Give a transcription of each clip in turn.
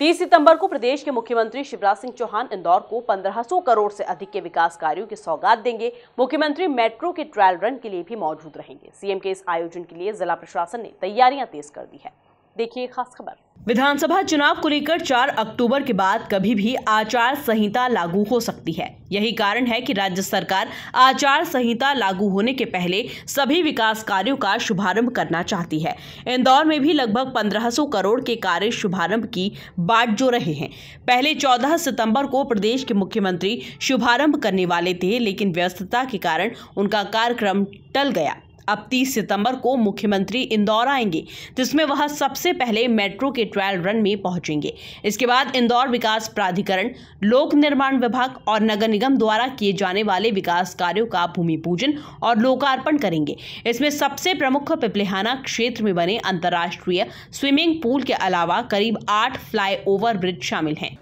तीस सितंबर को प्रदेश के मुख्यमंत्री शिवराज सिंह चौहान इंदौर को 1500 करोड़ से अधिक के विकास कार्यों की सौगात देंगे मुख्यमंत्री मेट्रो के ट्रायल रन के लिए भी मौजूद रहेंगे सीएम के इस आयोजन के लिए जिला प्रशासन ने तैयारियां तेज कर दी है देखिए खास खबर विधानसभा चुनाव को लेकर 4 अक्टूबर के बाद कभी भी आचार संहिता लागू हो सकती है यही कारण है कि राज्य सरकार आचार संहिता लागू होने के पहले सभी विकास कार्यों का शुभारंभ करना चाहती है इंदौर में भी लगभग 1500 करोड़ के कार्य शुभारंभ की बाट जो रहे हैं पहले 14 सितंबर को प्रदेश के मुख्यमंत्री शुभारंभ करने वाले थे लेकिन व्यस्तता के कारण उनका कार्यक्रम टल गया अब 30 सितंबर को मुख्यमंत्री इंदौर आएंगे जिसमें वह सबसे पहले मेट्रो के ट्रायल रन में पहुंचेंगे इसके बाद इंदौर विकास प्राधिकरण लोक निर्माण विभाग और नगर निगम द्वारा किए जाने वाले विकास कार्यों का भूमि पूजन और लोकार्पण करेंगे इसमें सबसे प्रमुख पिपलेहाना क्षेत्र में बने अंतर्राष्ट्रीय स्विमिंग पूल के अलावा करीब आठ फ्लाईओवर ब्रिज शामिल हैं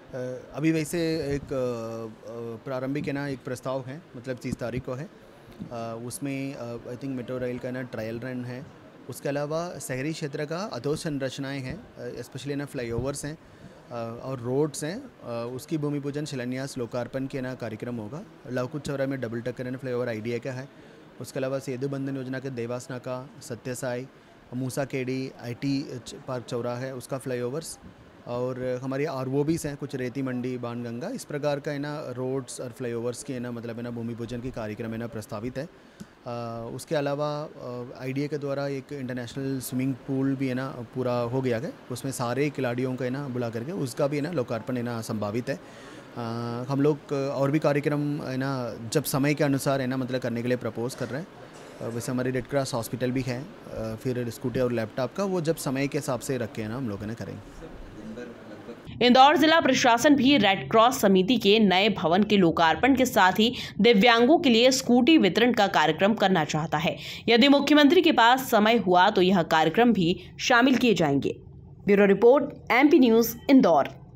अभी वैसे एक प्रारंभिक है ना एक प्रस्ताव है मतलब तीस तारीख को है उसमें आई थिंक मेट्रो रेल का ना ट्रायल रन है उसके अलावा शहरी क्षेत्र का अधोज संरचनाएँ हैं स्पेशली ना फ्लाईओवर्स हैं और रोड्स हैं उसकी भूमि पूजन शिलान्यास लोकार्पण के ना कार्यक्रम होगा लवकुट चौरा में डबल टक्कर एंड फ्लाईओवर आइडिया का है उसके अलावा सेतु बंधन योजना के देवासना का सत्यसाई मूसा केडी आई पार्क चौरा है उसका फ्लाईओवर्स और हमारी आर हैं कुछ रेती मंडी बाण गंगा इस प्रकार का है ना रोड्स और फ्लाईओवर्स की है ना मतलब है ना भूमि पूजन के कार्यक्रम है ना प्रस्तावित है आ, उसके अलावा आईडीए के द्वारा एक इंटरनेशनल स्विमिंग पूल भी है ना पूरा हो गया है उसमें सारे खिलाड़ियों को है ना बुला करके उसका भी है ना लोकार्पण है ना संभावित है आ, हम लोग और भी कार्यक्रम है ना जब समय के अनुसार है ना मतलब करने के लिए प्रपोज कर रहे हैं वैसे हमारे रेड क्रॉस हॉस्पिटल भी है फिर स्कूटी और लैपटॉप का वो जब समय के हिसाब से रख के है ना हम लोग है ना करेंगे इंदौर जिला प्रशासन भी रेड क्रॉस समिति के नए भवन के लोकार्पण के साथ ही दिव्यांगों के लिए स्कूटी वितरण का कार्यक्रम करना चाहता है यदि मुख्यमंत्री के पास समय हुआ तो यह कार्यक्रम भी शामिल किए जाएंगे bureau report MP news Indore